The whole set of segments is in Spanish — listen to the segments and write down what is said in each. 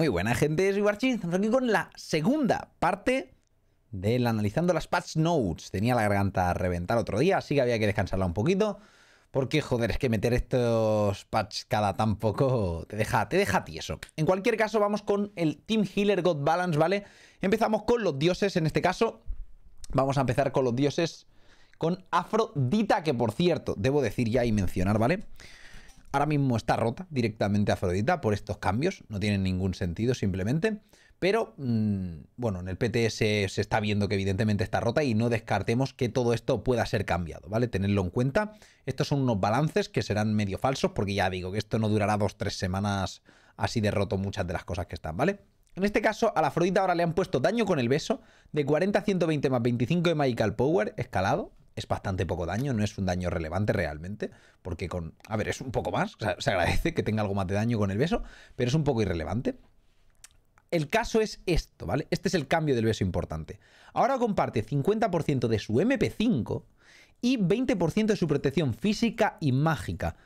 Muy buena gente, soy Barchi. Estamos aquí con la segunda parte del analizando las patch notes. Tenía la garganta a reventar otro día, así que había que descansarla un poquito. Porque, joder, es que meter estos patch cada tan poco te deja, te deja tieso. En cualquier caso, vamos con el Team Healer God Balance, ¿vale? Empezamos con los dioses en este caso. Vamos a empezar con los dioses con Afrodita, que por cierto, debo decir ya y mencionar, ¿vale? vale Ahora mismo está rota directamente Afrodita por estos cambios, no tiene ningún sentido simplemente. Pero mm, bueno, en el PTS se, está viendo que evidentemente está rota y no descartemos que todo esto pueda ser cambiado, ¿vale? Tenerlo en cuenta. Estos son unos balances que serán medio falsos porque ya digo que esto no durará dos, tres semanas así de roto muchas de las cosas que están, ¿vale? En este caso, a la Afrodita ahora le han puesto daño con el beso de 40 a 120 más 25 de Magical Power escalado, es bastante poco daño, no es un daño relevante realmente, porque con... A ver, es un poco más, se agradece que tenga algo más de daño con el beso, pero es un poco irrelevante. El caso es esto, ¿vale? Este es el cambio del beso importante. Ahora comparte 50% de su MP5 y 20% de su protección física y mágica,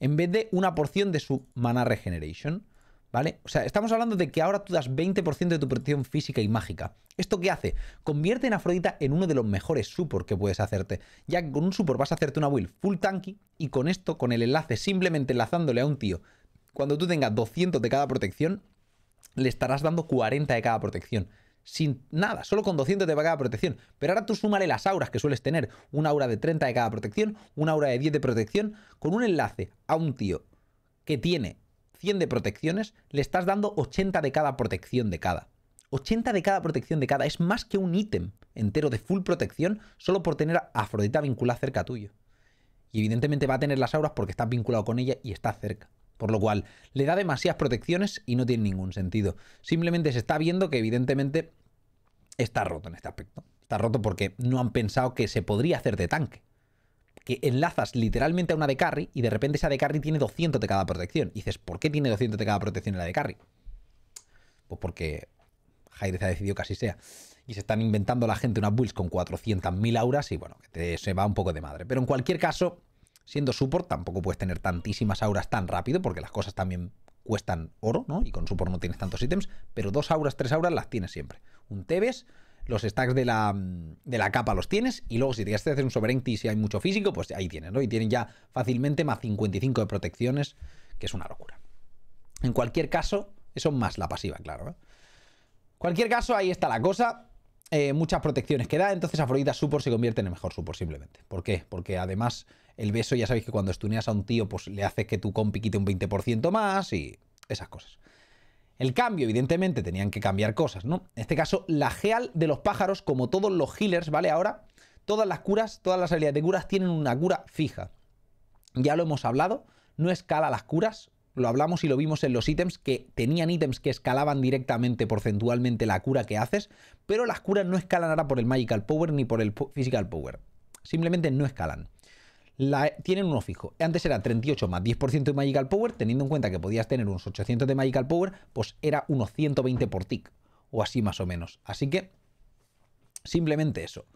en vez de una porción de su mana regeneration. ¿Vale? O sea, estamos hablando de que ahora tú das 20% de tu protección física y mágica. ¿Esto qué hace? Convierte en Afrodita en uno de los mejores support que puedes hacerte. Ya que con un support vas a hacerte una build full tanky y con esto, con el enlace, simplemente enlazándole a un tío, cuando tú tengas 200 de cada protección, le estarás dando 40 de cada protección sin nada, solo con 200 de cada protección. Pero ahora tú súmale las auras que sueles tener, una aura de 30 de cada protección, una aura de 10 de protección, con un enlace a un tío que tiene 100 de protecciones, le estás dando 80 de cada protección de cada. 80 de cada protección de cada es más que un ítem entero de full protección solo por tener a Afrodita vinculada cerca tuyo. Y evidentemente va a tener las auras porque estás vinculado con ella y está cerca. Por lo cual, le da demasiadas protecciones y no tiene ningún sentido. Simplemente se está viendo que evidentemente está roto en este aspecto. Está roto porque no han pensado que se podría hacer de tanque que enlazas literalmente a una de carry y de repente esa de carry tiene 200 de cada protección. Y dices, ¿por qué tiene 200 de cada protección en la de carry? Pues porque se ha decidido que así sea. Y se están inventando la gente unas builds con 400.000 auras y bueno, que te, se va un poco de madre. Pero en cualquier caso, siendo support tampoco puedes tener tantísimas auras tan rápido porque las cosas también cuestan oro, ¿no? Y con support no tienes tantos ítems, pero dos auras, tres auras las tienes siempre. Un Tebes, los stacks de la, mm, de la capa los tienes y luego si te hacer un sovereignty si hay mucho físico, pues ahí tienes, ¿no? Y tienen ya fácilmente más 55 de protecciones, que es una locura. En cualquier caso, eso más la pasiva, claro. ¿eh? cualquier caso, ahí está la cosa. Eh, muchas protecciones que da, entonces Afrodita Support se convierte en el mejor Support simplemente. ¿Por qué? Porque además el beso, ya sabéis que cuando estuneas a un tío, pues le hace que tu compi quite un 20% más y esas cosas el cambio, evidentemente, tenían que cambiar cosas, ¿no? En este caso, la geal de los pájaros, como todos los healers, ¿vale? Ahora, todas las curas, todas las habilidades de curas tienen una cura fija. Ya lo hemos hablado, no escala las curas, lo hablamos y lo vimos en los ítems, que tenían ítems que escalaban directamente porcentualmente la cura que haces, pero las curas no escalan ahora por el Magical Power ni por el Physical Power. Simplemente no escalan tienen uno fijo. Antes era 38 más 10% de Magical Power, teniendo en cuenta que podías tener unos 800 de Magical Power, pues era unos 120 por tick, o así más o menos. Así que, simplemente eso.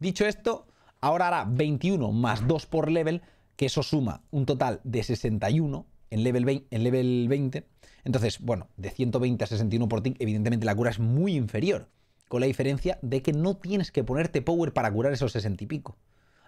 Dicho esto, ahora hará 21 más 2 por level, que eso suma un total de 61 en level 20. En level 20. Entonces, bueno, de 120 a 61 por tick, evidentemente la cura es muy inferior, con la diferencia de que no tienes que ponerte power para curar esos 60 y pico.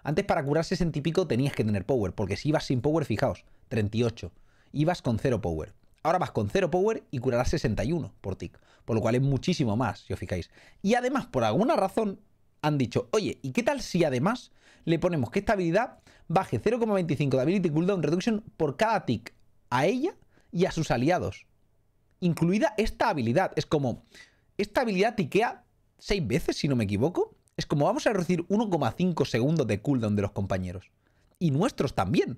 Antes para curar 60 y pico tenías que tener power, porque si ibas sin power, fijaos, 38. Ibas con 0 power. Ahora vas con 0 power y curarás 61 por tick, por lo cual es muchísimo más, si os fijáis. Y además, por alguna razón, han dicho, oye, ¿y qué tal si además le ponemos que esta habilidad baje 0,25 de Ability Cooldown Reduction por cada tick a ella y a sus aliados? Incluida esta habilidad. Es como, esta habilidad tiquea 6 veces, si no me equivoco. Es como vamos a reducir 1,5 segundos de cooldown de los compañeros. Y nuestros también.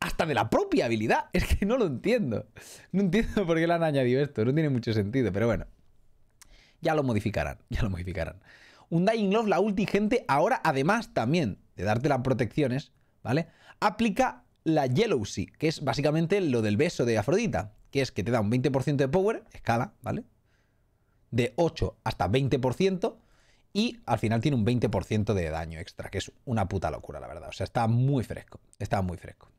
Hasta de la propia habilidad. Es que no lo entiendo. No entiendo por qué le han añadido esto. No tiene mucho sentido, pero bueno. Ya lo modificarán, ya lo modificarán. Un Dying Love, la ulti, gente, ahora además también de darte las protecciones, ¿vale? Aplica la Yellow Jealousy, que es básicamente lo del beso de Afrodita, que es que te da un 20% de power, escala, ¿vale? De 8 hasta 20%, y al final tiene un 20% de daño extra, que es una puta locura, la verdad. O sea, está muy fresco, está muy fresco.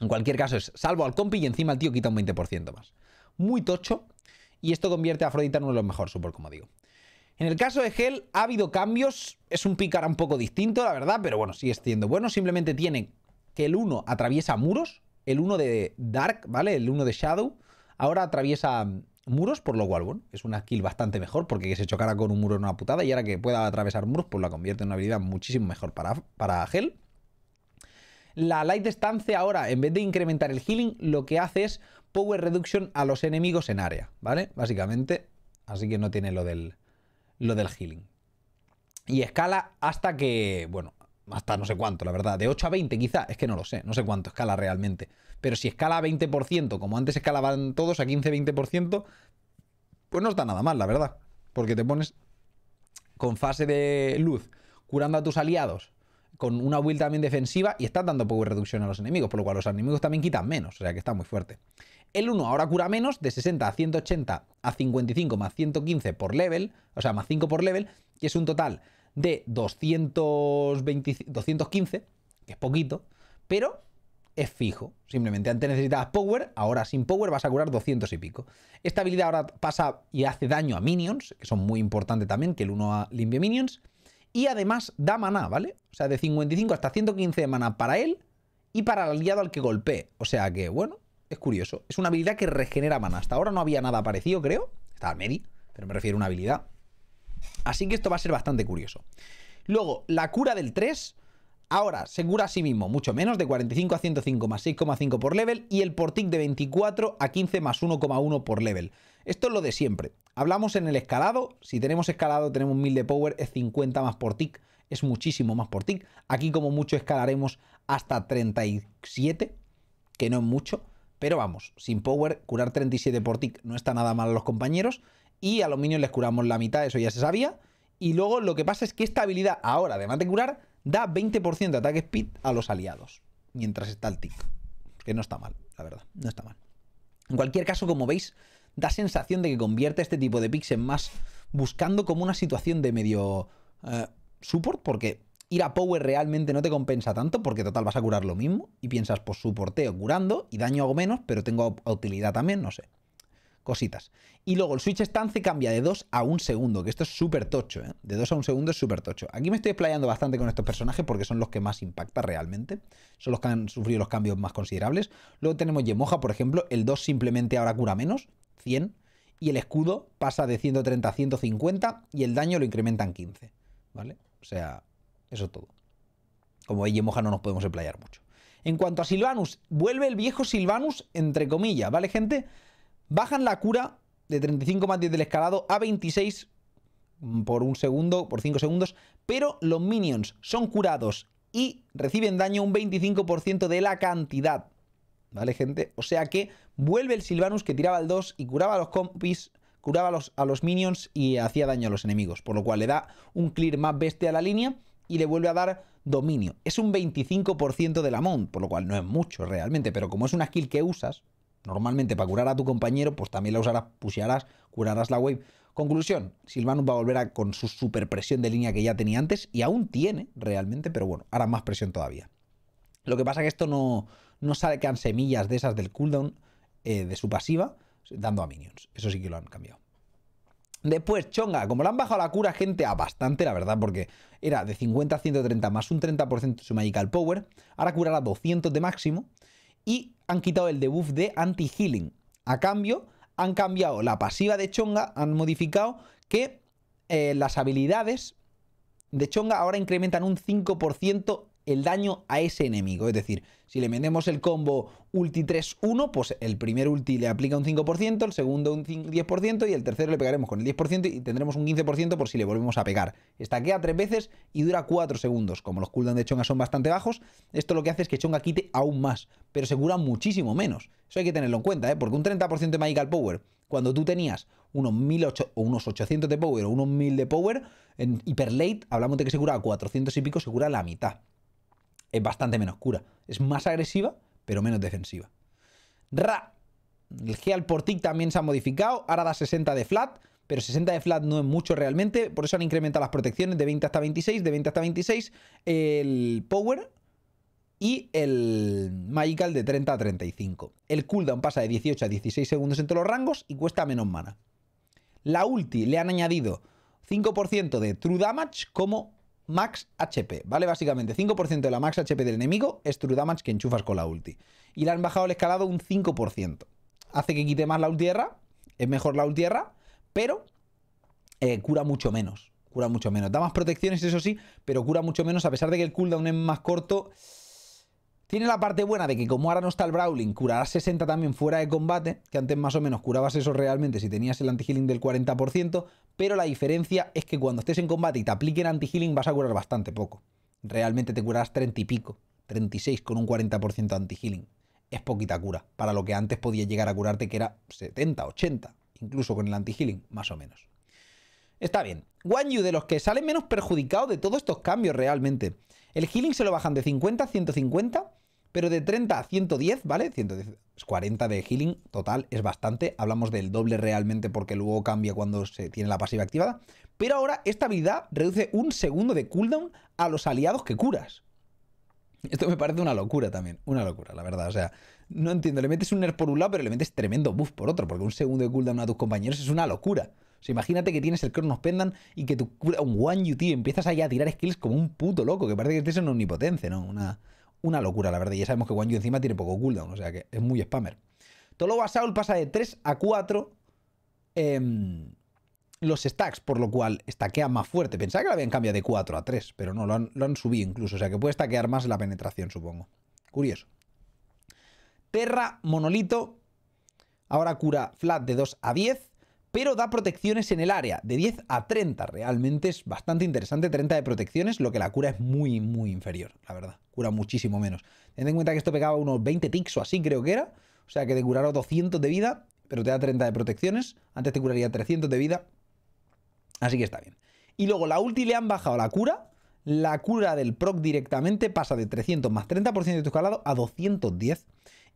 En cualquier caso, es salvo al compi y encima el tío quita un 20% más. Muy tocho, y esto convierte a Afrodita en uno de los mejores support, como digo. En el caso de Hell ha habido cambios, es un pícara un poco distinto, la verdad, pero bueno, sigue siendo bueno. Simplemente tiene que el 1 atraviesa muros, el 1 de Dark, ¿vale? El 1 de Shadow, ahora atraviesa muros, por lo cual, bueno, es una kill bastante mejor porque que se chocara con un muro en una putada y ahora que pueda atravesar muros, pues la convierte en una habilidad muchísimo mejor para, para La Light distance ahora, en vez de incrementar el healing, lo que hace es Power Reduction a los enemigos en área, ¿vale? Básicamente, así que no tiene lo del, lo del healing. Y escala hasta que, bueno, hasta no sé cuánto, la verdad. De 8 a 20 quizá, es que no lo sé, no sé cuánto escala realmente. Pero si escala a 20%, como antes escalaban todos a 15-20%, pues no está nada mal, la verdad. Porque te pones con fase de luz, curando a tus aliados, con una build también defensiva y estás dando power reducción a los enemigos, por lo cual los enemigos también quitan menos, o sea que está muy fuerte. El 1 ahora cura menos, de 60 a 180 a 55 más 115 por level, o sea, más 5 por level, Y es un total de 220, 215, que es poquito, pero es fijo. Simplemente antes necesitabas power, ahora sin power vas a curar 200 y pico. Esta habilidad ahora pasa y hace daño a minions, que son muy importantes también, que el 1 limpie minions. Y además da maná, ¿vale? O sea, de 55 hasta 115 de maná para él y para el aliado al que golpee. O sea que, bueno, es curioso. Es una habilidad que regenera mana Hasta ahora no había nada parecido, creo. Estaba al Medi, pero me refiero a una habilidad Así que esto va a ser bastante curioso. Luego, la cura del 3. Ahora, se cura a sí mismo, mucho menos, de 45 a 105 más 6,5 por level y el portic de 24 a 15 más 1,1 por level. Esto es lo de siempre. Hablamos en el escalado, si tenemos escalado tenemos 1000 de power, es 50 más por tick, es muchísimo más por tick. Aquí como mucho escalaremos hasta 37, que no es mucho, pero vamos, sin power, curar 37 por tick no está nada mal a los compañeros y a los minions les curamos la mitad, eso ya se sabía. Y luego lo que pasa es que esta habilidad ahora, además de curar, da 20% de ataque speed a los aliados, mientras está el tick. Que no está mal, la verdad, no está mal. En cualquier caso, como veis, da sensación de que convierte este tipo de picks en más buscando como una situación de medio eh, support, porque ir a power realmente no te compensa tanto, porque total vas a curar lo mismo y piensas, pues supporteo curando y daño hago menos, pero tengo utilidad también, no sé cositas. Y luego el switch stance cambia de 2 a 1 segundo, que esto es súper tocho, ¿eh? De 2 a 1 segundo es súper tocho. Aquí me estoy explayando bastante con estos personajes porque son los que más impacta realmente. Son los que han sufrido los cambios más considerables. Luego tenemos Yemoja, por ejemplo, el 2 simplemente ahora cura menos, 100. Y el escudo pasa de 130 a 150 y el daño lo incrementan 15, ¿vale? O sea, eso es todo. Como veis, Yemoja no nos podemos explayar mucho. En cuanto a Silvanus, vuelve el viejo Silvanus, entre comillas, ¿vale, gente? Bajan la cura de 35 más 10 del escalado a 26 por un segundo, por 5 segundos, pero los minions son curados y reciben daño un 25% de la cantidad. ¿Vale, gente? O sea que vuelve el Silvanus que tiraba el 2 y curaba a los compis, curaba a los, minions y hacía daño a los enemigos, por lo cual le da un clear más bestia a la línea y le vuelve a dar dominio. Es un 25% de la mount, por lo cual no es mucho realmente, pero como es una skill que usas, Normalmente para curar a tu compañero, pues también la usarás, pusearás, curarás la wave. Conclusión, Silvanus va a volver a, con su super presión de línea que ya tenía antes y aún tiene realmente, pero bueno, hará más presión todavía. Lo que pasa es que esto no, no han semillas de esas del cooldown eh, de su pasiva dando a minions. Eso sí que lo han cambiado. Después, Chonga, como la han bajado la cura, gente, a bastante, la verdad, porque era de 50 a 130 más un 30% su Magical Power, ahora curará 200 de máximo y han quitado el debuff de anti-healing. A cambio, han cambiado la pasiva de Chonga, han modificado que eh, las habilidades de Chonga ahora incrementan un 5% el daño a ese enemigo. Es decir, si le metemos el combo ulti 3-1, pues el primer ulti le aplica un 5%, el segundo un 10% y el tercero le pegaremos con el 10% y tendremos un 15% por si le volvemos a pegar. a tres veces y dura 4 segundos. Como los cooldowns de Chonga son bastante bajos, esto lo que hace es que Chonga quite aún más, pero se cura muchísimo menos. Eso hay que tenerlo en cuenta, ¿eh? porque un 30% de Magical Power, cuando tú tenías unos 1800 unos 800 de Power o unos 1000 de Power, en Hyper Late, hablamos de que se cura a 400 y pico, se cura la mitad es bastante menos cura. Es más agresiva, pero menos defensiva. Ra. El Heal por tick también se ha modificado. Ahora da 60 de flat, pero 60 de flat no es mucho realmente. Por eso han incrementado las protecciones de 20 hasta 26, de 20 hasta 26. El Power y el Magical de 30 a 35. El cooldown pasa de 18 a 16 segundos entre los rangos y cuesta menos mana. La ulti le han añadido 5% de True Damage como max HP, ¿vale? Básicamente, 5% de la max HP del enemigo es true damage que enchufas con la ulti. Y le han bajado el escalado un 5%. Hace que quite más la ultierra, es mejor la ultierra, pero eh, cura mucho menos. Cura mucho menos. Da más protecciones, eso sí, pero cura mucho menos, a pesar de que el cooldown es más corto. Tiene la parte buena de que como ahora no está el Brawling, curarás 60 también fuera de combate, que antes más o menos curabas eso realmente si tenías el anti-healing del 40%, pero la diferencia es que cuando estés en combate y te apliquen anti-healing vas a curar bastante poco. Realmente te curarás 30 y pico, 36 con un 40% anti-healing. Es poquita cura, para lo que antes podía llegar a curarte que era 70, 80, incluso con el anti-healing, más o menos. Está bien. Wanyu de los que salen menos perjudicados de todos estos cambios realmente. El healing se lo bajan de 50 a 150, pero de 30 a 110, ¿vale? 110, 40 pues de healing total es bastante. Hablamos del doble realmente porque luego cambia cuando se tiene la pasiva activada. Pero ahora esta habilidad reduce un segundo de cooldown a los aliados que curas. Esto me parece una locura también, una locura, la verdad. O sea, no entiendo, le metes un nerf por un lado, pero le metes tremendo buff por otro, porque un segundo de cooldown a tus compañeros es una locura imagínate que tienes el Cronos Pendant y que tu un One UT empiezas allá a tirar skills como un puto loco, que parece que estés en omnipotencia, ¿no? Una, una locura, la verdad. Y ya sabemos que One encima tiene poco cooldown, o sea que es muy spammer. Toloba Saul pasa de 3 a 4 em, los stacks, por lo cual estaquea más fuerte. Pensaba que lo habían cambiado de 4 a 3, pero no, lo han, lo han subido incluso. O sea que puede estaquear más la penetración, supongo. Curioso. Terra, Monolito. Ahora cura flat de 2 a 10 pero da protecciones en el área, de 10 a 30. Realmente es bastante interesante, 30 de protecciones, lo que la cura es muy, muy inferior, la verdad. Cura muchísimo menos. Ten en cuenta que esto pegaba unos 20 ticks o así, creo que era. O sea, que te curaron 200 de vida, pero te da 30 de protecciones. Antes te curaría 300 de vida. Así que está bien. Y luego la ulti le han bajado la cura. La cura del proc directamente pasa de 300 más 30% de tu escalado a 210.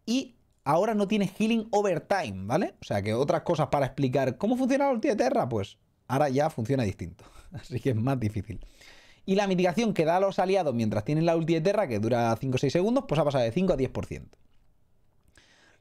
Y ahora no tiene healing overtime, ¿vale? O sea que otras cosas para explicar cómo funciona la ulti de Terra, pues ahora ya funciona distinto. Así que es más difícil. Y la mitigación que da a los aliados mientras tienen la ulti de Terra, que dura 5 o 6 segundos, pues ha pasado de 5 a 10%.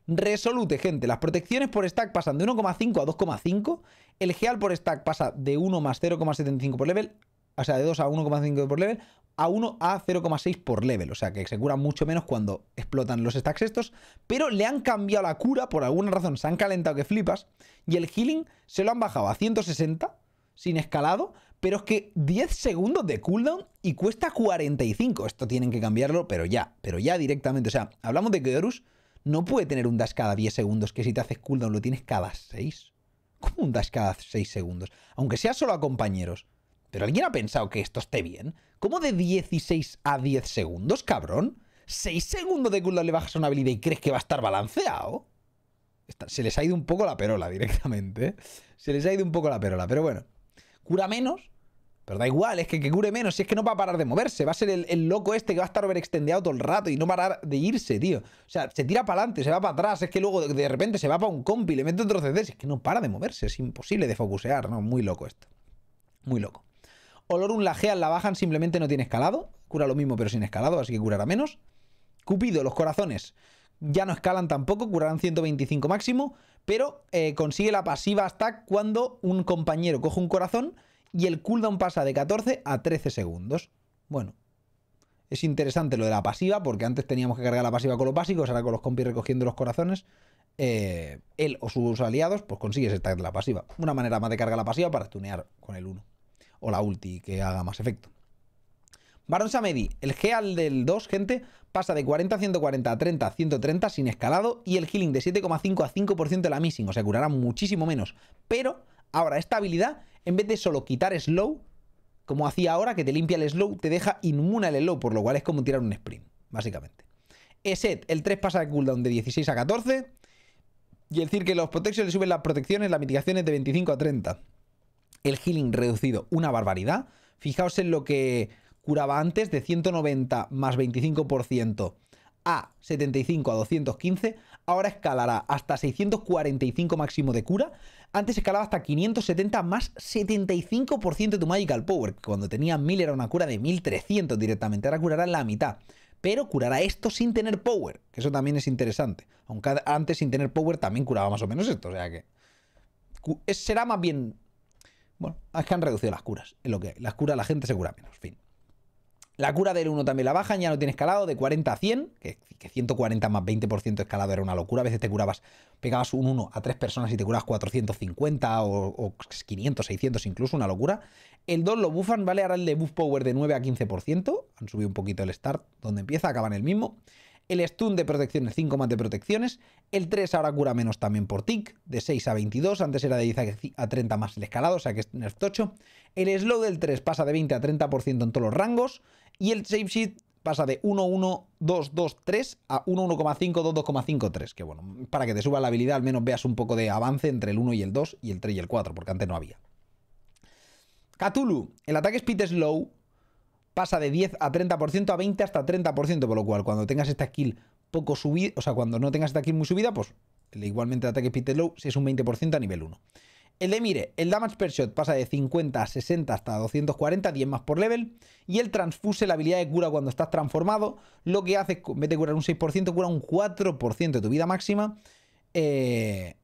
Resolute, gente. Las protecciones por stack pasan de 1,5 a 2,5. El Heal por stack pasa de 1 más 0,75 por level o sea, de 2 a 1,5 por level, a 1 a 0,6 por level. O sea, que se curan mucho menos cuando explotan los stacks estos. Pero le han cambiado la cura, por alguna razón se han calentado que flipas. Y el healing se lo han bajado a 160, sin escalado. Pero es que 10 segundos de cooldown y cuesta 45. Esto tienen que cambiarlo, pero ya, pero ya directamente. O sea, hablamos de que Horus no puede tener un dash cada 10 segundos, que si te haces cooldown lo tienes cada 6. ¿Cómo un dash cada 6 segundos? Aunque sea solo a compañeros. ¿Pero alguien ha pensado que esto esté bien? ¿Cómo de 16 a 10 segundos, cabrón? ¿6 segundos de culo le bajas una habilidad y crees que va a estar balanceado? se les ha ido un poco la perola directamente. ¿eh? Se les ha ido un poco la perola, pero bueno. Cura menos, pero da igual, es que cure menos, si es que no va a parar de moverse. Va a ser el, loco este que va a estar overextendiado todo el rato y no parar de irse, tío. O sea, se tira para adelante, se va para atrás, es que luego de, repente se va para un compi, le mete otro CD. Es que no para de moverse, es imposible de focusear, ¿no? Muy loco esto. Muy loco un la geal la bajan, simplemente no tiene escalado. Cura lo mismo, pero sin escalado, así que curará menos. Cupido, los corazones ya no escalan tampoco, curarán 125 máximo, pero eh, consigue la pasiva hasta cuando un compañero coge un corazón y el cooldown pasa de 14 a 13 segundos. Bueno, es interesante lo de la pasiva, porque antes teníamos que cargar la pasiva con los básicos, ahora con los compis recogiendo los corazones. Eh, él o sus aliados, pues consigues esta la pasiva. Una manera más de cargar la pasiva para tunear con el 1 o la ulti que haga más efecto. Baron Samedi, el Heal del 2, gente, pasa de 40 a 140 a 30 a 130 sin escalado y el healing de 7,5 a 5% de la missing, o sea, curará muchísimo menos. Pero ahora esta habilidad, en vez de solo quitar slow, como hacía ahora, que te limpia el slow, te deja inmune al slow, por lo cual es como tirar un sprint, básicamente. Eset, el 3 pasa de cooldown de 16 a 14 y el decir que los protection le suben las protecciones, las mitigaciones de 25 a 30 el healing reducido una barbaridad. Fijaos en lo que curaba antes de 190 más 25% a 75 a 215, ahora escalará hasta 645 máximo de cura, antes escalaba hasta 570 más 75% de tu Magical Power, cuando tenía 1000 era una cura de 1300 directamente, ahora curará la mitad, pero curará esto sin tener Power, que eso también es interesante, aunque antes sin tener Power también curaba más o menos esto, o sea que será más bien bueno, es que han reducido las curas, en lo que Las curas la gente se cura menos, fin. La cura del 1 también la bajan, ya no tiene escalado, de 40 a 100, que, 140 más 20% escalado era una locura. A veces te curabas, pegabas un 1 a 3 personas y te curabas 450 o, 500, 600, incluso una locura. El 2 lo bufan, ¿vale? Ahora el de buff power de 9 a 15%, han subido un poquito el start, donde empieza, acaban el mismo el stun de protecciones, 5 más de protecciones, el 3 ahora cura menos también por tick, de 6 a 22, antes era de 10 a 30 más el escalado, o sea que es nerf tocho, el slow del 3 pasa de 20 a 30% en todos los rangos, y el shape sheet pasa de 1, 1, 2, 2, 3 a 1, 1,5, 2, 2,5, 3. Que bueno, para que te suba la habilidad al menos veas un poco de avance entre el 1 y el 2 y el 3 y el 4, porque antes no había. Cthulhu, el ataque speed slow pasa de 10 a 30%, a 20 hasta 30%, por lo cual cuando tengas esta skill poco subida, o sea, cuando no tengas esta skill muy subida, pues igualmente el ataque Peter si es un 20% a nivel 1. El de Mire, el damage per shot pasa de 50 a 60 hasta 240, 10 más por level. Y el transfuse, la habilidad de cura cuando estás transformado, lo que hace es, en vez de curar un 6%, cura un 4% de tu vida máxima. Eh,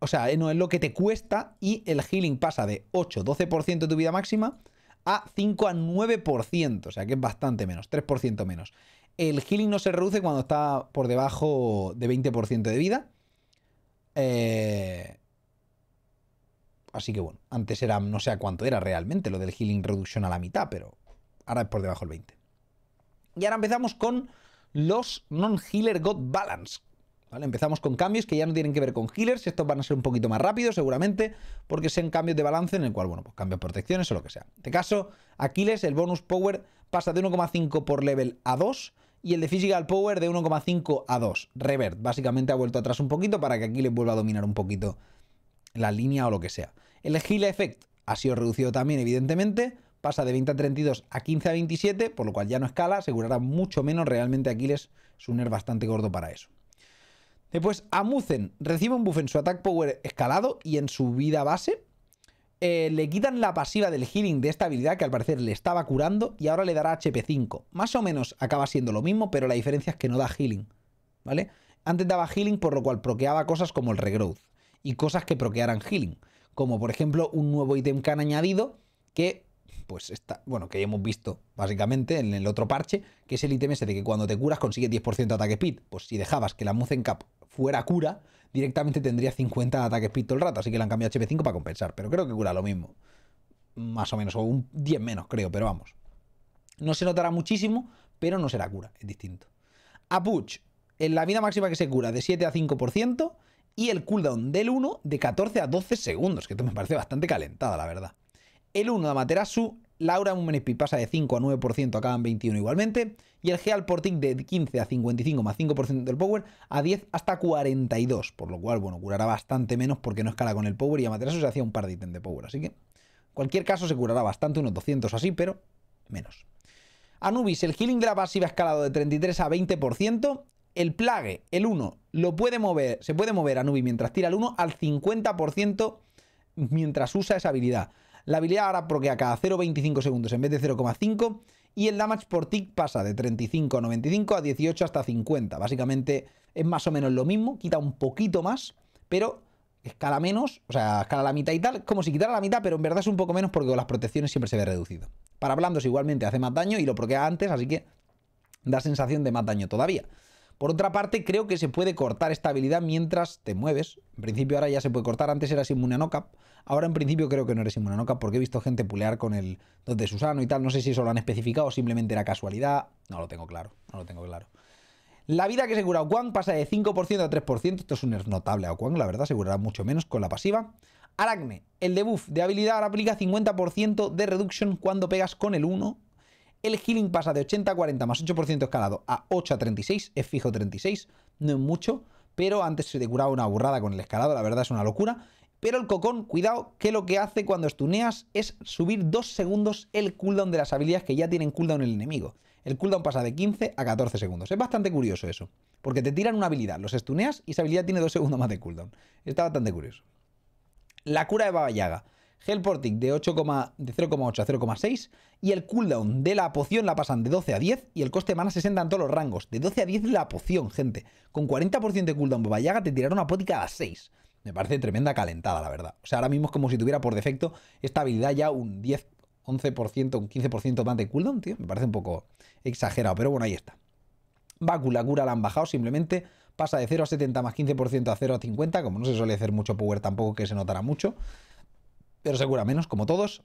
o sea, eh, no es lo que te cuesta. Y el healing pasa de 8, 12% de tu vida máxima a 5 a 9%, o sea que es bastante menos, 3% menos. El healing no se reduce cuando está por debajo de 20% de vida. Eh, así que bueno, antes era, no sé a cuánto era realmente lo del healing reducción a la mitad, pero ahora es por debajo del 20. Y ahora empezamos con los non-healer God Balance, Empezamos con cambios que ya no tienen que ver con healers, estos van a ser un poquito más rápidos seguramente, porque sean cambios de balance en el cual, bueno, pues cambios protecciones o lo que sea. En este caso, Aquiles, el bonus power pasa de 1,5 por level a 2 y el de Physical Power de 1,5 a 2. Revert, básicamente ha vuelto atrás un poquito para que Aquiles vuelva a dominar un poquito la línea o lo que sea. El Heal Effect ha sido reducido también, evidentemente, pasa de 20 a 32 a 15 a 27, por lo cual ya no escala, asegurará mucho menos. Realmente Aquiles es nerf bastante gordo para eso. Después, Amuzen recibe un buff en su attack power escalado y en su vida base. Eh, le quitan la pasiva del healing de esta habilidad que al parecer le estaba curando y ahora le dará HP5. Más o menos acaba siendo lo mismo, pero la diferencia es que no da healing. ¿Vale? Antes daba healing, por lo cual proqueaba cosas como el regrowth y cosas que proquearan healing. Como por ejemplo un nuevo ítem que han añadido que pues está, bueno, que ya hemos visto básicamente en el otro parche, que es el item ese de que cuando te curas consigues 10% de ataque speed. Pues si dejabas que la en Cap fuera cura, directamente tendría 50 de ataque speed todo el rato, así que la han cambiado a HP5 para compensar, pero creo que cura lo mismo. Más o menos, o un 10 menos creo, pero vamos. No se notará muchísimo, pero no será cura, es distinto. A Puch, en la vida máxima que se cura de 7 a 5% y el cooldown del 1 de 14 a 12 segundos, que esto me parece bastante calentada, la verdad. El 1 de Amaterasu, Laura Mumenespi pasa de 5 a 9%, acaban en 21 igualmente. Y el Geal Portic de 15 a 55, más 5% del Power, a 10 hasta 42. Por lo cual, bueno, curará bastante menos porque no escala con el Power y Amaterasu se hacía un par de ítems de Power. Así que, en cualquier caso, se curará bastante, unos 200 así, pero menos. Anubis, el healing de la pasiva escalado de 33 a 20%. El plague, el 1, lo puede mover, se puede mover Anubis mientras tira el 1 al 50% mientras usa esa habilidad. La habilidad ahora porque a cada 0,25 segundos en vez de 0,5 y el damage por tick pasa de 35 a 95 a 18 hasta 50. Básicamente es más o menos lo mismo, quita un poquito más, pero escala menos, o sea, escala la mitad y tal, como si quitara la mitad, pero en verdad es un poco menos porque las protecciones siempre se ve reducido. Para blandos igualmente hace más daño y lo proquea antes, así que da sensación de más daño todavía. Por otra parte, creo que se puede cortar esta habilidad mientras te mueves. En principio ahora ya se puede cortar. Antes eras inmune a Ahora en principio creo que no eres inmune a porque he visto gente pulear con el 2 de Susano y tal. No sé si eso lo han especificado o simplemente era casualidad. No lo tengo claro. No lo tengo claro. La vida que asegura cura pasa de 5% a 3%. Esto es un nerf notable a Oquan, la verdad, asegurará mucho menos con la pasiva. Aracne, el debuff de habilidad ahora aplica 50% de reduction cuando pegas con el 1 el healing pasa de 80 a 40 más 8% escalado a 8 a 36, es fijo 36, no es mucho, pero antes se te curaba una burrada con el escalado, la verdad es una locura. Pero el cocón, cuidado, que lo que hace cuando estuneas es subir 2 segundos el cooldown de las habilidades que ya tienen cooldown el enemigo. El cooldown pasa de 15 a 14 segundos. Es bastante curioso eso, porque te tiran una habilidad, los estuneas y esa habilidad tiene 2 segundos más de cooldown. Está bastante curioso. La cura de Baba Yaga. Hellporting de, 8, de 0,8 a 0,6 y el cooldown de la poción la pasan de 12 a 10 y el coste de mana 60 en todos los rangos. De 12 a 10 la poción, gente. Con 40% de cooldown Yaga te tiraron una pótica a 6. Me parece tremenda calentada, la verdad. O sea, ahora mismo es como si tuviera por defecto esta habilidad ya un 10, 11%, un 15% más de cooldown, tío. Me parece un poco exagerado, pero bueno, ahí está. Baku, la cura la han bajado simplemente. Pasa de 0 a 70 más 15% a 0 a 50. Como no se suele hacer mucho power, tampoco que se notará mucho pero segura menos, como todos.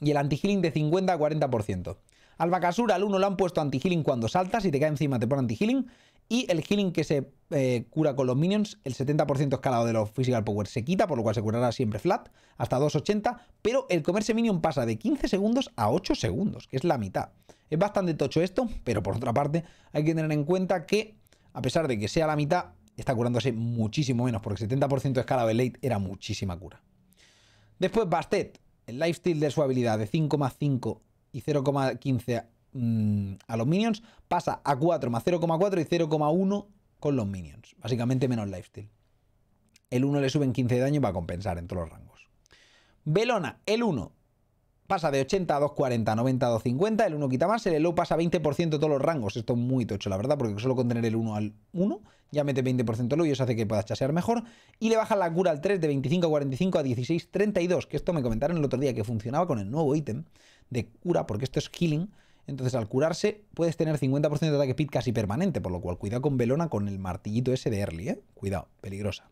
Y el anti-healing de 50 a 40%. Al al 1 lo han puesto anti-healing cuando saltas y te cae encima, te pone anti-healing. Y el healing que se eh, cura con los minions, el 70% escalado de los physical power se quita, por lo cual se curará siempre flat, hasta 2.80. Pero el comerse minion pasa de 15 segundos a 8 segundos, que es la mitad. Es bastante tocho esto, pero por otra parte hay que tener en cuenta que, a pesar de que sea la mitad, está curándose muchísimo menos, porque 70% de escalado de late era muchísima cura. Después Bastet, el lifesteal de su habilidad de 5,5 y 0,15 mm, a los minions pasa a 4 más 0,4 y 0,1 con los minions. Básicamente menos lifesteal. El 1 le suben 15 de daño va a compensar en todos los rangos. Belona, el 1, pasa de 80 a 240, 90 a 250, el 1 quita más, el ELO pasa 20% de todos los rangos. Esto es muy tocho, la verdad, porque solo con tener el 1 al 1 ya mete 20% ELO y eso hace que puedas chasear mejor. Y le baja la cura al 3 de 25 a 45 a 16, 32, que esto me comentaron el otro día que funcionaba con el nuevo ítem de cura, porque esto es healing. Entonces, al curarse, puedes tener 50% de ataque speed casi permanente, por lo cual cuidado con Belona con el martillito ese de Early, ¿eh? Cuidado, peligrosa.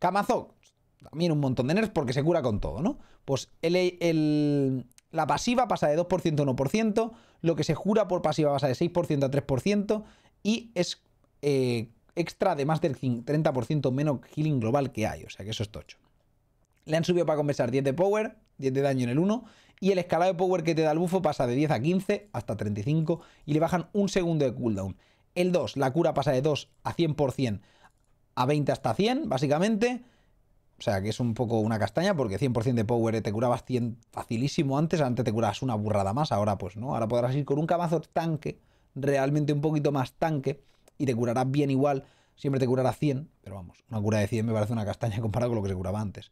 Kamazok también un montón de nerfs porque se cura con todo, ¿no? Pues el, la pasiva pasa de 2% a 1%, lo que se jura por pasiva pasa de 6% a 3% y es eh, extra de más del 30% menos healing global que hay, o sea que eso es tocho. Le han subido para compensar 10 de power, 10 de daño en el 1 y el escalado de power que te da el bufo pasa de 10 a 15 hasta 35 y le bajan un segundo de cooldown. El 2, la cura pasa de 2 a 100%, a 20 hasta 100 básicamente o sea, que es un poco una castaña porque 100% de power te curabas 100 facilísimo antes, antes te curabas una burrada más, ahora pues no, ahora podrás ir con un camazo tanque, realmente un poquito más tanque y te curarás bien igual, siempre te curará 100, pero vamos, una cura de 100 me parece una castaña comparado con lo que se curaba antes.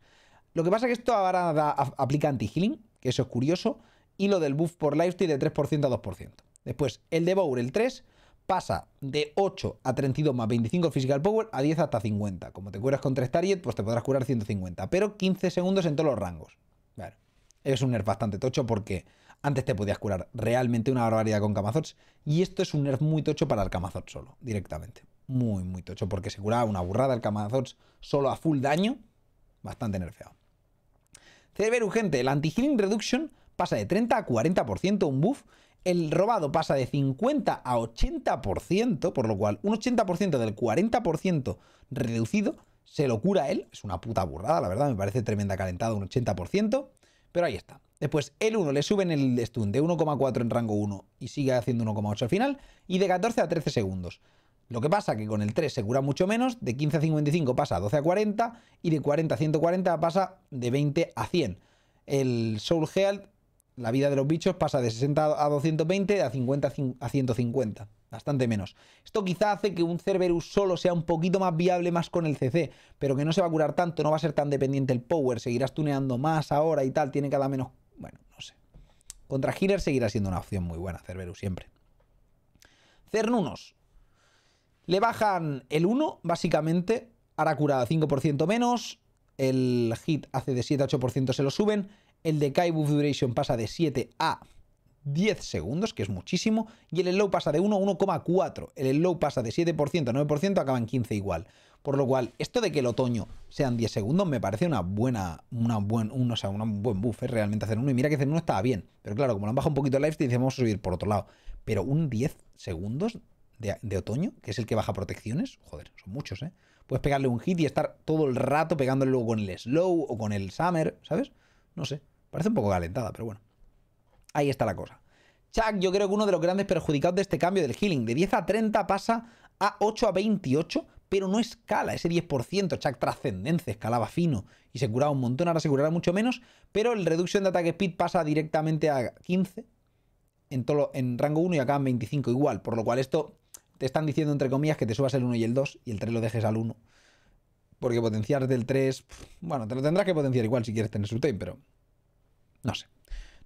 Lo que pasa es que esto ahora aplica anti-healing, que eso es curioso, y lo del buff por lifesteal de 3% a 2%. Después, el de Bower, el 3, pasa de 8 a 32 más 25 physical power a 10 hasta 50. Como te curas con 3 target, pues te podrás curar 150, pero 15 segundos en todos los rangos. es un nerf bastante tocho porque antes te podías curar realmente una barbaridad con Camazots y esto es un nerf muy tocho para el Camazot solo, directamente. Muy, muy tocho porque se curaba una burrada el Camazots solo a full daño, bastante nerfeado. Cerebro urgente, el anti-healing reduction pasa de 30 a 40% un buff el robado pasa de 50 a 80%, por lo cual un 80% del 40% reducido se lo cura él. Es una puta burrada, la verdad, me parece tremenda calentada, un 80%, pero ahí está. Después, el 1 le suben el stun de 1,4 en rango 1 y sigue haciendo 1,8 al final, y de 14 a 13 segundos. Lo que pasa que con el 3 se cura mucho menos, de 15 a 55 pasa a 12 a 40 y de 40 a 140 pasa de 20 a 100. El Soul Health la vida de los bichos pasa de 60 a 220, a 50 a 150, bastante menos. Esto quizá hace que un Cerberus solo sea un poquito más viable más con el CC, pero que no se va a curar tanto, no va a ser tan dependiente el power, seguirás tuneando más ahora y tal, tiene cada menos... Bueno, no sé. Contra Healer seguirá siendo una opción muy buena, Cerberus siempre. Cernunos. Le bajan el 1, básicamente, hará curada 5% menos, el hit hace de 7 a 8% se lo suben, el de Kai Duration pasa de 7 a 10 segundos, que es muchísimo, y el slow pasa de 1 a 1,4. El slow pasa de 7% a 9%, acaban en 15 igual. Por lo cual, esto de que el otoño sean 10 segundos me parece una buena, una buen, un, o sea, un buen buff, ¿eh? realmente hacer uno. Y mira que hacer uno estaba bien, pero claro, como lo han bajado un poquito el Life, te dicen vamos a subir por otro lado. Pero un 10 segundos de, otoño, que es el que baja protecciones, joder, son muchos, ¿eh? Puedes pegarle un hit y estar todo el rato pegándole luego con el slow o con el summer, ¿sabes? No sé, Parece un poco calentada, pero bueno. Ahí está la cosa. Chuck, yo creo que uno de los grandes perjudicados de este cambio del healing. De 10 a 30 pasa a 8 a 28, pero no escala ese 10%. Chuck trascendencia, escalaba fino y se curaba un montón, ahora se curará mucho menos. Pero el reducción de ataque speed pasa directamente a 15 en, en rango 1 y acá en 25 igual. Por lo cual esto te están diciendo entre comillas que te subas el 1 y el 2 y el 3 lo dejes al 1. Porque potenciar del 3, bueno, te lo tendrás que potenciar igual si quieres tener su time, pero no sé.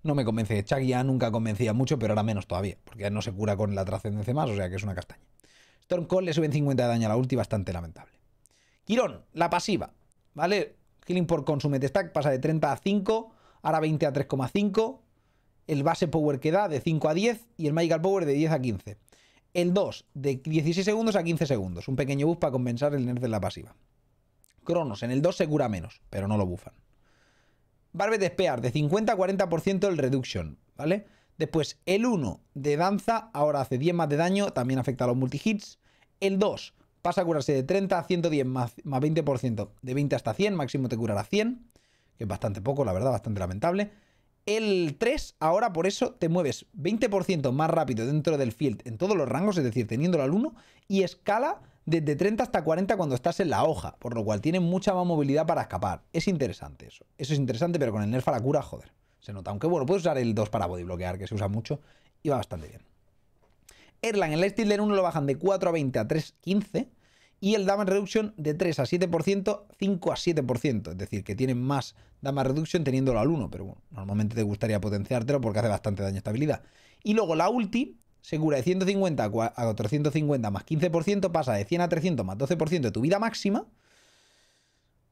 No me convence. Chucky ya nunca convencía mucho, pero ahora menos todavía, porque ya no se cura con la trascendencia más, o sea que es una castaña. Stormcall le suben 50 de daño a la ulti, bastante lamentable. Quirón, la pasiva, ¿vale? Healing por de Stack pasa de 30 a 5, ahora 20 a 3,5. El base power que da de 5 a 10 y el magical power de 10 a 15. El 2 de 16 segundos a 15 segundos. Un pequeño buff para compensar el nerf de la pasiva. Cronos, en el 2 se cura menos, pero no lo bufan. Barbet Spear de 50 a 40% el reduction, ¿vale? Después, el 1 de danza, ahora hace 10 más de daño, también afecta a los multihits. El 2 pasa a curarse de 30 a 110 más 20%, de 20 hasta 100, máximo te curará 100, que es bastante poco, la verdad, bastante lamentable. El 3, ahora por eso te mueves 20% más rápido dentro del field en todos los rangos, es decir, teniéndolo al 1, y escala desde 30 hasta 40 cuando estás en la hoja, por lo cual tiene mucha más movilidad para escapar. Es interesante eso. Eso es interesante, pero con el nerf a la cura, joder, se nota. Aunque bueno, puedes usar el 2 para bloquear que se usa mucho y va bastante bien. Erlang, el Steel 1 lo bajan de 4 a 20 a 3, 15. Y el Damage Reduction de 3 a 7%, 5 a 7%. Es decir, que tienen más Damage Reduction teniéndolo al 1. Pero bueno, normalmente te gustaría potenciártelo porque hace bastante daño esta habilidad. Y luego la ulti, cura de 150 a 450 más 15%, pasa de 100 a 300 más 12% de tu vida máxima.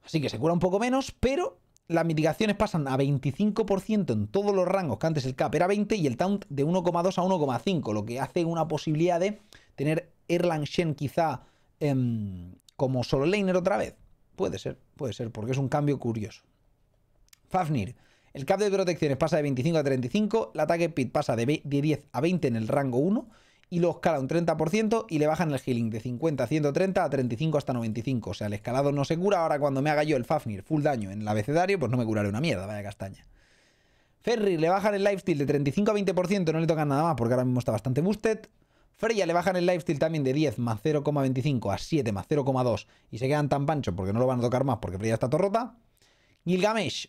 Así que se cura un poco menos, pero las mitigaciones pasan a 25% en todos los rangos, que antes el cap era 20 y el taunt de 1,2 a 1,5, lo que hace una posibilidad de tener Erlang Shen quizá em, como solo laner otra vez. Puede ser, puede ser, porque es un cambio curioso. Fafnir, el cap de protecciones pasa de 25 a 35, el ataque pit pasa de, 10 a 20 en el rango 1 y lo escala un 30% y le bajan el healing de 50 a 130 a 35 hasta 95. O sea, el escalado no se cura. Ahora cuando me haga yo el Fafnir full daño en el abecedario, pues no me curaré una mierda, vaya castaña. Ferry le bajan el lifesteal de 35 a 20%, no le tocan nada más porque ahora mismo está bastante boosted. Freya le bajan el lifesteal también de 10 más 0,25 a 7 más 0,2 y se quedan tan pancho porque no lo van a tocar más porque Freya está torrota. Gilgamesh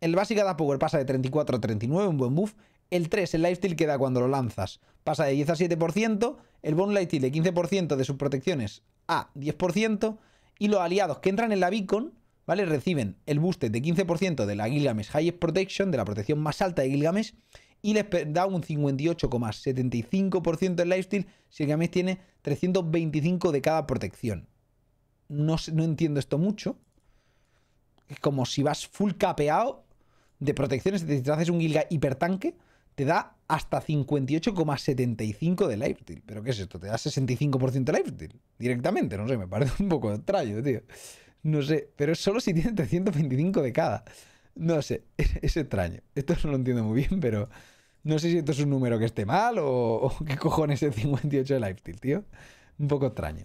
el Básica da Power pasa de 34 a 39, un buen move. El 3, el Lifesteal que da cuando lo lanzas, pasa de 10 a 7%. El Bone Lifesteal de 15% de sus protecciones a 10%. Y los aliados que entran en la Beacon, ¿vale? Reciben el boost de 15% de la Gilgamesh Highest Protection, de la protección más alta de Gilgamesh. Y les da un 58,75% de Lifesteal si Gilgamesh tiene 325 de cada protección. No, no entiendo esto mucho. Es como si vas full capeado de protecciones, si te haces un Gilga hipertanque, te da hasta 58,75 de lifesteal. ¿Pero qué es esto? Te da 65% de lifesteal directamente. No sé, me parece un poco extraño, tío. No sé, pero es solo si tienes 325 de cada. No sé, es, extraño. Esto no lo entiendo muy bien, pero no sé si esto es un número que esté mal o, qué cojones es 58 de lifesteal, tío. Un poco extraño.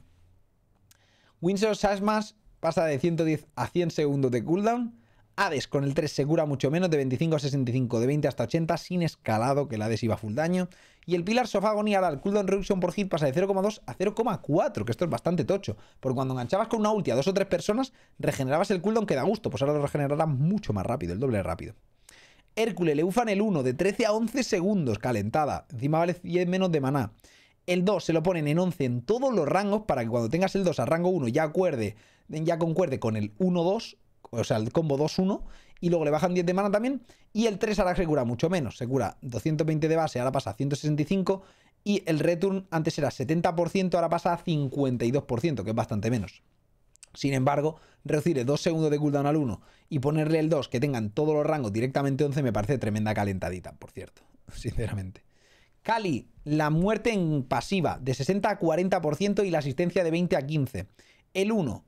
Windsor Sasmas pasa de 110 a 100 segundos de cooldown. Hades con el 3 segura mucho menos, de 25 a 65, de 20 hasta 80, sin escalado, que el Hades iba full daño. Y el Pilar of y ahora el cooldown reduction por hit pasa de 0,2 a 0,4, que esto es bastante tocho. Porque cuando enganchabas con una ulti a dos o tres personas, regenerabas el cooldown que da gusto, pues ahora lo regenerarás mucho más rápido, el doble rápido. Hércules le ufan el 1 de 13 a 11 segundos, calentada. Encima vale 10 menos de maná. El 2 se lo ponen en 11 en todos los rangos para que cuando tengas el 2 a rango 1 ya, acuerde, ya concuerde con el 1-2 o sea, el combo 2-1, y luego le bajan 10 de mana también, y el 3 ahora se cura mucho menos, se cura 220 de base, ahora pasa a 165, y el return antes era 70%, ahora pasa a 52%, que es bastante menos. Sin embargo, reducirle 2 segundos de cooldown al 1 y ponerle el 2, que tengan todos los rangos directamente 11, me parece tremenda calentadita, por cierto, sinceramente. Cali, la muerte en pasiva de 60 a 40% y la asistencia de 20 a 15. El 1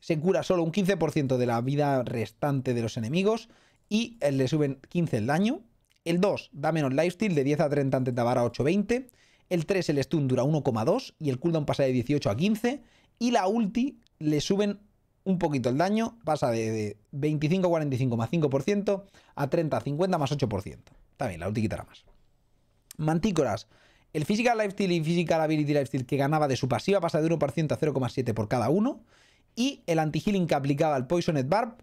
se cura solo un 15% de la vida restante de los enemigos y eh, le suben 15 el daño. El 2 da menos lifesteal de 10 a 30 ante de a 8-20. El 3 el stun dura 1,2 y el cooldown pasa de 18 a 15. Y la ulti le suben un poquito el daño, pasa de, 25 a 45 más 5% a 30 a 50 más 8%. Está bien, la ulti quitará más. Mantícoras. El Physical Lifesteal y Physical Ability Lifesteal que ganaba de su pasiva pasa de 1% a 0,7 por cada uno y el anti-healing que aplicaba al Poisoned Barb,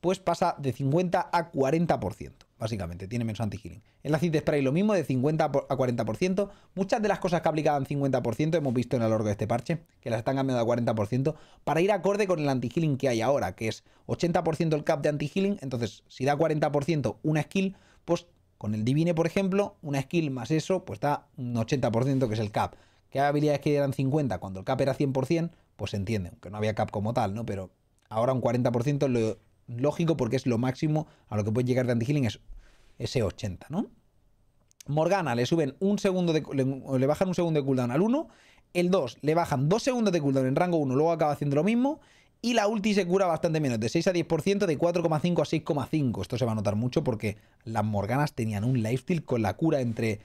pues pasa de 50 a 40%, básicamente, tiene menos anti-healing. El Acid Spray lo mismo, de 50 a 40%. Muchas de las cosas que aplicaban 50% hemos visto en el largo de este parche, que las están cambiando a 40%, para ir acorde con el anti-healing que hay ahora, que es 80% el cap de anti-healing, entonces si da 40% una skill, pues con el Divine, por ejemplo, una skill más eso, pues da un 80%, que es el cap. ¿Qué habilidades que eran 50 cuando el cap era 100%, pues se entiende, aunque no había cap como tal, ¿no? Pero ahora un 40% es lo lógico porque es lo máximo a lo que puede llegar de anti-healing es ese 80, ¿no? Morgana le suben un segundo le, bajan un segundo de cooldown al 1, el 2 le bajan 2 segundos de cooldown en rango 1, luego acaba haciendo lo mismo y la ulti se cura bastante menos, de 6 a 10%, de 4,5 a 6,5. Esto se va a notar mucho porque las Morganas tenían un lifesteal con la cura entre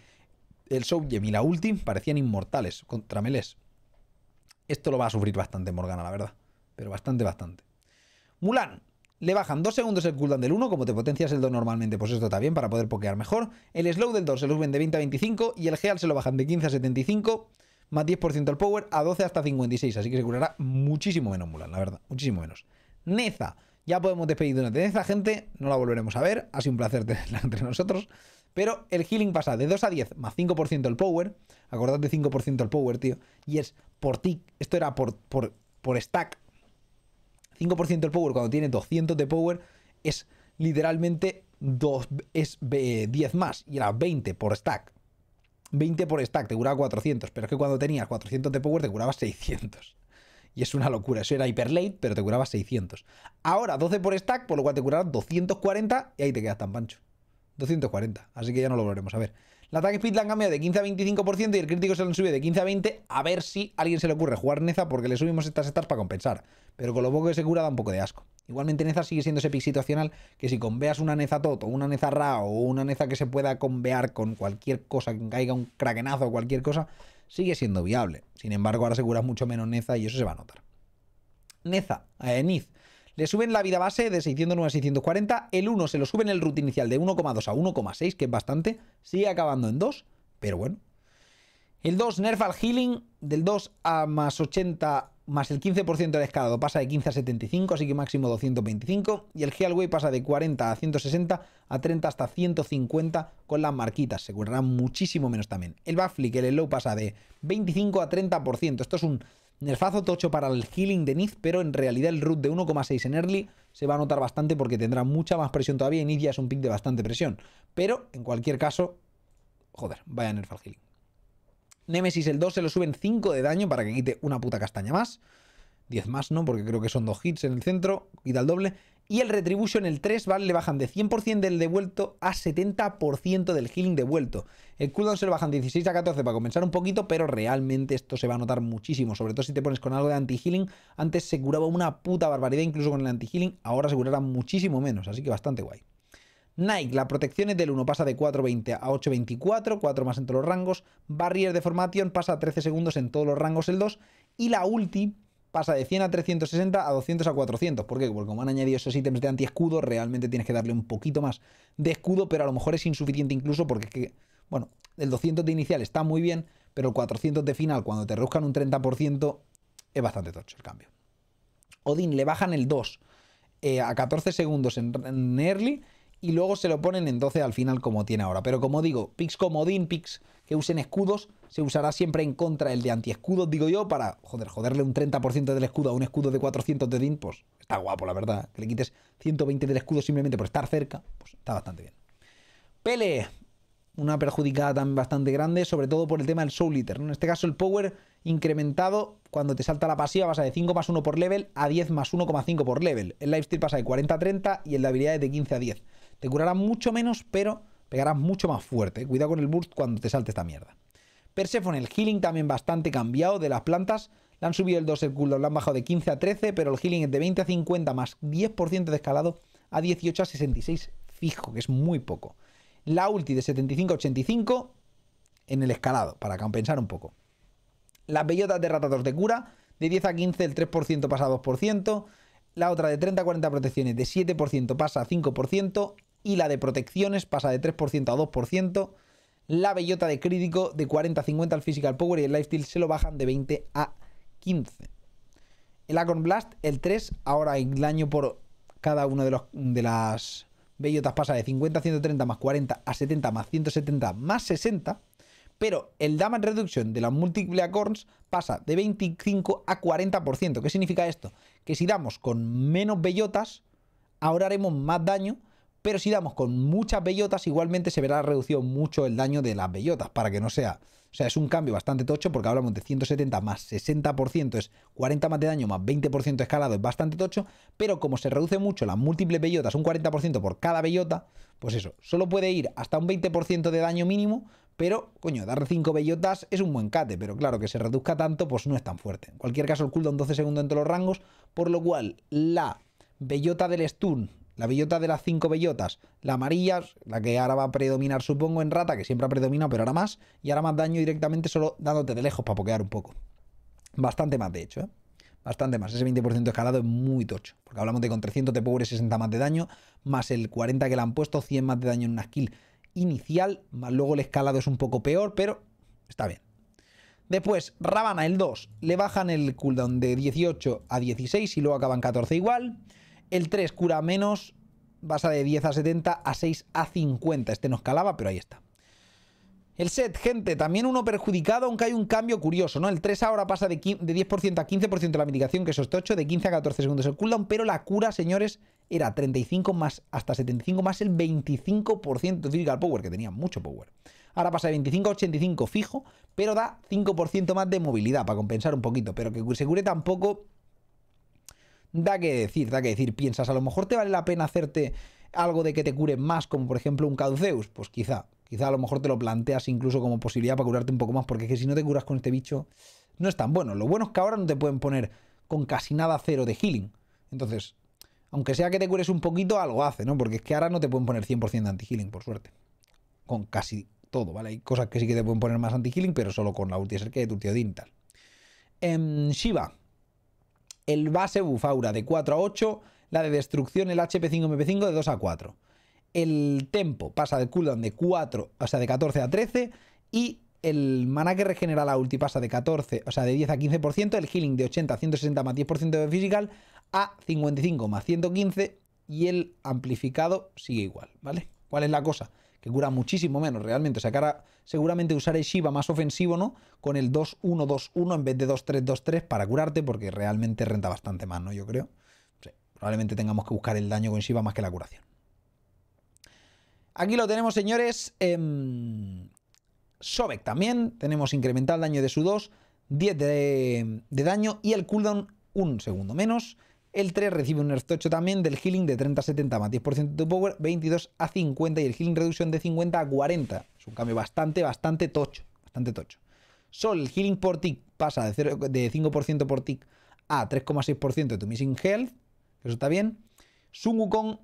el show y la ulti parecían inmortales contra Melés. Esto lo va a sufrir bastante Morgana, la verdad. Pero bastante, bastante. Mulan. Le bajan 2 segundos el cooldown del 1, como te potencias el 2 normalmente, pues esto está bien para poder pokear mejor. El slow del 2 se lo suben de 20 a 25 y el heal se lo bajan de 15 a 75, más 10% al power, a 12 hasta 56, así que se curará muchísimo menos Mulan, la verdad, muchísimo menos. Neza, ya podemos despedir de una Neza, gente, no la volveremos a ver, ha sido un placer tenerla entre nosotros, pero el healing pasa de 2 a 10 más 5% el power. Acordate 5% el power, tío. Y es por tick. Esto era por, por, stack. 5% el power cuando tiene 200 de power es literalmente es 10 más. Y era 20 por stack. 20 por stack, te curaba 400. Pero es que cuando tenías 400 de power te curaba 600. Y es una locura. Eso era hiper late, pero te curaba 600. Ahora 12 por stack, por lo cual te curaba 240 y ahí te quedas tan pancho. 240, así que ya no lo volveremos a ver. El ataque speed la han cambiado de 15 a 25% y el crítico se lo sube de 15 a 20. A ver si a alguien se le ocurre jugar Neza porque le subimos estas stars para compensar. Pero con lo poco que se cura da un poco de asco. Igualmente Neza sigue siendo ese pick situacional que si conveas una Neza Toto, una Neza Ra o una Neza que se pueda convear con cualquier cosa, que caiga un krakenazo o cualquier cosa, sigue siendo viable. Sin embargo, ahora se mucho menos Neza y eso se va a notar. Neza, a eh, le suben la vida base de 609 a 640, el 1 se lo suben el root inicial de 1,2 a 1,6, que es bastante, sigue acabando en 2, pero bueno. El 2 nerf al healing del 2 a más 80 más el 15% de escalado pasa de 15 a 75, así que máximo 225. Y el way pasa de 40 a 160, a 30 hasta 150 con las marquitas. Se currará muchísimo menos también. El que el low pasa de 25 a 30%. Esto es un Nerfazo tocho para el healing de Niz, pero en realidad el root de 1,6 en early se va a notar bastante porque tendrá mucha más presión todavía y Nid ya es un pick de bastante presión. Pero, en cualquier caso, joder, vaya nerf al healing. Nemesis el 2 se lo suben 5 de daño para que quite una puta castaña más. 10 más no, porque creo que son dos hits en el centro, quita el doble. Y el Retribution, el 3, ¿vale? Le bajan de 100% del devuelto a 70% del healing devuelto. El cooldown se lo bajan de 16 a 14 para comenzar un poquito, pero realmente esto se va a notar muchísimo. Sobre todo si te pones con algo de anti-healing. Antes se curaba una puta barbaridad incluso con el anti-healing. Ahora se curará muchísimo menos, así que bastante guay. Nike, la protección es del 1, pasa de 4.20 a 8.24, 4 más entre los rangos. Barrier de Formation pasa a 13 segundos en todos los rangos el 2. Y la ulti pasa de 100 a 360 a 200 a 400. ¿Por qué? Porque como han añadido esos ítems de anti-escudo, realmente tienes que darle un poquito más de escudo, pero a lo mejor es insuficiente incluso porque que, bueno, el 200 de inicial está muy bien, pero el 400 de final, cuando te reduzcan un 30%, es bastante tocho el cambio. Odin le bajan el 2 eh, a 14 segundos en, early y luego se lo ponen en 12 al final como tiene ahora. Pero como digo, picks como Odin, picks usen escudos, se usará siempre en contra el de antiescudos, digo yo, para, joder, joderle un 30% del escudo a un escudo de 400 de DIN, pues está guapo, la verdad. Que le quites 120 del escudo simplemente por estar cerca, pues está bastante bien. Pele, una perjudicada también bastante grande, sobre todo por el tema del Soul Eater. En este caso, el power incrementado, cuando te salta la pasiva, pasa de 5 más 1 por level a 10 más 1,5 por level. El lifesteal pasa de 40 a 30 y el de habilidades de 15 a 10. Te curará mucho menos, pero pegarás mucho más fuerte. Cuidado con el burst cuando te salte esta mierda. Persephone, el healing también bastante cambiado de las plantas. Le han subido el 2 el culo, han bajado de 15 a 13, pero el healing es de 20 a 50 más 10% de escalado a 18 a 66 fijo, que es muy poco. La ulti de 75 a 85 en el escalado, para compensar un poco. Las bellotas de ratador de cura, de 10 a 15 el 3% pasa a 2%. La otra de 30 a 40 protecciones de 7% pasa a 5% y la de protecciones pasa de 3% a 2%. La bellota de crítico de 40 a 50 al Physical Power y el Lifesteal se lo bajan de 20 a 15. El Acorn Blast, el 3, ahora el daño por cada una de, de las bellotas pasa de 50 a 130 más 40 a 70 más 170 más 60. Pero el damage reduction de las Multiple acorns pasa de 25 a 40%. ¿Qué significa esto? Que si damos con menos bellotas, ahora haremos más daño pero si damos con muchas bellotas, igualmente se verá reducido mucho el daño de las bellotas, para que no sea... O sea, es un cambio bastante tocho porque hablamos de 170 más 60% es 40 más de daño más 20% escalado, es bastante tocho, pero como se reduce mucho las múltiples bellotas, un 40% por cada bellota, pues eso, solo puede ir hasta un 20% de daño mínimo, pero, coño, darle 5 bellotas es un buen cate, pero claro, que se reduzca tanto, pues no es tan fuerte. En cualquier caso, el cooldown 12 segundos entre los rangos, por lo cual la bellota del stun la bellota de las cinco bellotas, la amarilla, la que ahora va a predominar supongo en rata, que siempre ha predominado, pero ahora más, y ahora más daño directamente solo dándote de lejos para pokear un poco. Bastante más, de hecho, ¿eh? Bastante más. Ese 20% escalado es muy tocho, porque hablamos de con 300 de power 60 más de daño, más el 40 que le han puesto, 100 más de daño en una skill inicial, más luego el escalado es un poco peor, pero está bien. Después, Ravana, el 2, le bajan el cooldown de 18 a 16 y luego acaban 14 igual. El 3 cura menos, pasa de 10 a 70 a 6 a 50. Este no escalaba, pero ahí está. El set, gente, también uno perjudicado, aunque hay un cambio curioso, ¿no? El 3 ahora pasa de, 10% a 15% de la mitigación, que eso es 8, de 15 a 14 segundos el cooldown, pero la cura, señores, era 35 más hasta 75 más el 25% de power, que tenía mucho power. Ahora pasa de 25 a 85 fijo, pero da 5% más de movilidad para compensar un poquito, pero que se cure tampoco da que decir, da que decir, piensas, a lo mejor te vale la pena hacerte algo de que te cure más, como por ejemplo un caduceus, pues quizá, quizá a lo mejor te lo planteas incluso como posibilidad para curarte un poco más, porque es que si no te curas con este bicho, no es tan bueno. Lo bueno es que ahora no te pueden poner con casi nada cero de healing. Entonces, aunque sea que te cures un poquito, algo hace, ¿no? Porque es que ahora no te pueden poner 100% de anti-healing, por suerte. Con casi todo, ¿vale? Hay cosas que sí que te pueden poner más anti-healing, pero solo con la ulti de que de tu tío Dintal. Em, Shiva, el base Bufaura de 4 a 8, la de destrucción el HP5MP5 de 2 a 4. El tempo pasa del cooldown de 4, o sea, de 14 a 13 y el mana que regenera la ulti pasa de 14, o sea, de 10 a 15%, el healing de 80 a 160 más 10% de physical a 55 más 115 y el amplificado sigue igual, ¿vale? ¿Cuál es la cosa? que cura muchísimo menos realmente. O sea, que ahora seguramente usaré Shiva más ofensivo, ¿no? Con el 2-1-2-1 en vez de 2-3-2-3 para curarte, porque realmente renta bastante más, ¿no? Yo creo. probablemente tengamos que buscar el daño con Shiva más que la curación. Aquí lo tenemos, señores. Em, Sobek también. Tenemos incremental daño de su 2, 10 de, de daño y el cooldown un segundo menos. El 3 recibe un Earth Tocho también del healing de 30 a 70 más 10% de tu power, 22 a 50 y el healing reducción de 50 a 40. Es un cambio bastante, bastante tocho. Bastante tocho. Sol, el healing por tick pasa de, de 5% por tick a 3,6% de tu missing health. Eso está bien. Sun Wukong,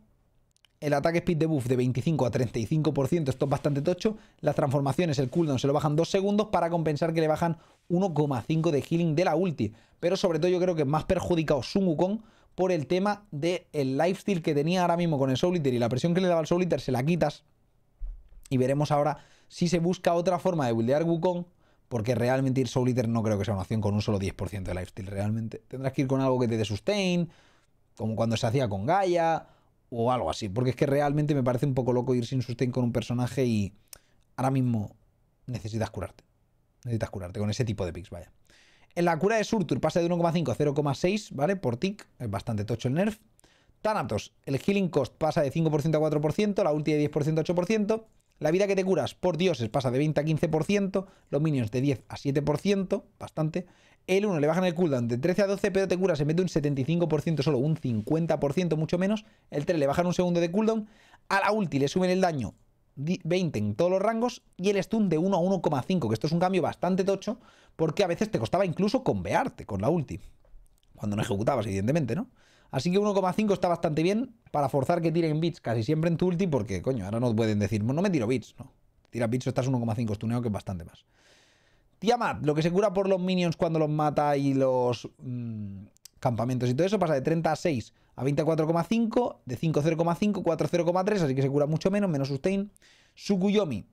el ataque speed buff de 25 a 35%, esto es bastante tocho. Las transformaciones, el cooldown se lo bajan 2 segundos para compensar que le bajan 1,5 de healing de la ulti. Pero sobre todo yo creo que más perjudicado Sun Wukong por el tema del el lifestyle que tenía ahora mismo con el Soul y la presión que le daba al Soul se la quitas. Y veremos ahora si se busca otra forma de buildear Wukong, porque realmente ir Soul no creo que sea una opción con un solo 10% de lifestyle. Realmente tendrás que ir con algo que te dé sustain, como cuando se hacía con Gaia o algo así, porque es que realmente me parece un poco loco ir sin sustain con un personaje y ahora mismo necesitas curarte. Necesitas curarte con ese tipo de picks, vaya. En La cura de Surtur pasa de 1,5 a 0,6, ¿vale? Por tick, es bastante tocho el nerf. Tanatos el healing cost pasa de 5% a 4%, la ulti de 10% a 8%. La vida que te curas por dioses pasa de 20 a 15%, los minions de 10 a 7%, bastante. El 1 le bajan el cooldown de 13 a 12, pero te curas se mete un 75%, solo un 50%, mucho menos. El 3 le bajan un segundo de cooldown. A la ulti le suben el daño 20 en todos los rangos y el stun de 1 a 1,5, que esto es un cambio bastante tocho, porque a veces te costaba incluso convearte con la ulti, cuando no ejecutabas, evidentemente, ¿no? Así que 1,5 está bastante bien para forzar que tiren bits casi siempre en tu ulti, porque, coño, ahora no pueden decir, no me tiro bits, no. Tira bits estás 1,5 stuneado, que es bastante más. Tiamat, lo que se cura por los minions cuando los mata y los mm, campamentos y todo eso, pasa de 30 a 6 a 24,5, de 5,0,5, 4,0,3, así que se cura mucho menos, menos sustain. Sukuyomi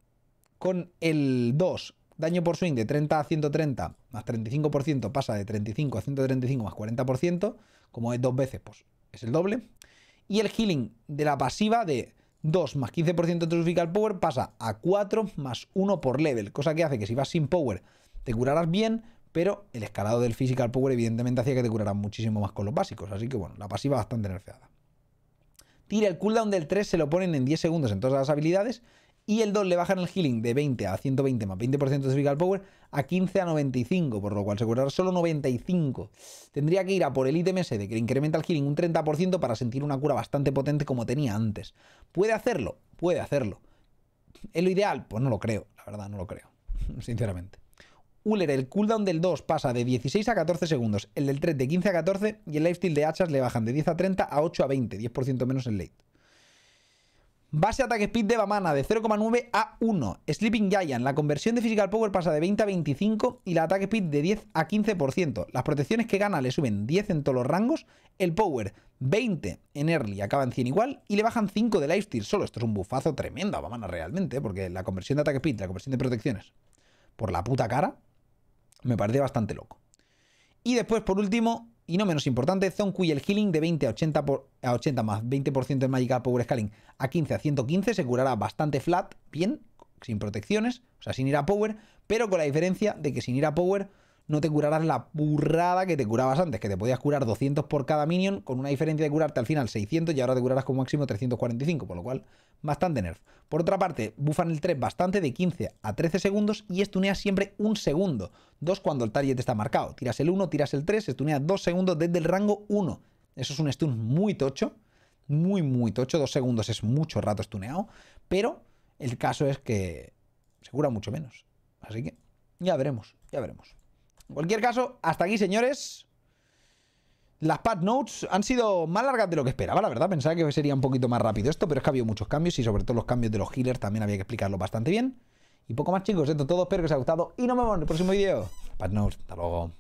con el 2, daño por swing de 30 a 130 más 35%, pasa de 35 a 135 más 40%, como es dos veces, pues es el doble. Y el healing de la pasiva de 2 más 15% de tu power pasa a 4 más 1 por level, cosa que hace que si vas sin power te curarás bien, pero el escalado del Physical Power evidentemente hacía que te curaran muchísimo más con los básicos, así que bueno, la pasiva bastante nerfeada. Tira el cooldown del 3, se lo ponen en 10 segundos en todas las habilidades, y el 2 le bajan el healing de 20 a 120 más 20% de Physical Power a 15 a 95, por lo cual se curará solo 95. Tendría que ir a por el ítem ese de que incrementa el healing un 30% para sentir una cura bastante potente como tenía antes. ¿Puede hacerlo? Puede hacerlo. ¿Es lo ideal? Pues no lo creo, la verdad, no lo creo, sinceramente. Uller, el cooldown del 2 pasa de 16 a 14 segundos, el del 3 de 15 a 14 y el lifesteal de hachas le bajan de 10 a 30 a 8 a 20, 10% menos en late. Base ataque speed de Bamana de 0,9 a 1. Sleeping Giant, la conversión de Physical Power pasa de 20 a 25 y la ataque speed de 10 a 15%. Las protecciones que gana le suben 10 en todos los rangos, el Power 20 en Early acaba en 100 igual y le bajan 5 de Lifesteal solo. Esto es un bufazo tremendo a Bamana realmente, porque la conversión de ataque speed, la conversión de protecciones, por la puta cara, me parece bastante loco. Y después, por último, y no menos importante, Zonkui el Healing de 20 a 80, a 80 más 20% de Magical Power Scaling a 15 a 115 se curará bastante flat, bien, sin protecciones, o sea, sin ir a Power, pero con la diferencia de que sin ir a Power no te curarás la burrada que te curabas antes, que te podías curar 200 por cada minion, con una diferencia de curarte al final 600 y ahora te curarás como máximo 345, por lo cual bastante nerf. Por otra parte, bufan el 3 bastante de 15 a 13 segundos y estuneas siempre un segundo, dos cuando el target está marcado. Tiras el 1, tiras el 3, estuneas 2 segundos desde el rango 1. Eso es un stun muy tocho, muy, muy tocho. dos segundos es mucho rato estuneado, pero el caso es que se cura mucho menos. Así que ya veremos, ya veremos. En cualquier caso, hasta aquí, señores. Las pad notes han sido más largas de lo que esperaba, la verdad. Pensaba que sería un poquito más rápido esto, pero es que ha habido muchos cambios y sobre todo los cambios de los healers también había que explicarlo bastante bien. Y poco más, chicos. Esto todo. Espero que os haya gustado y nos vemos en el próximo vídeo. Pad notes. Hasta luego.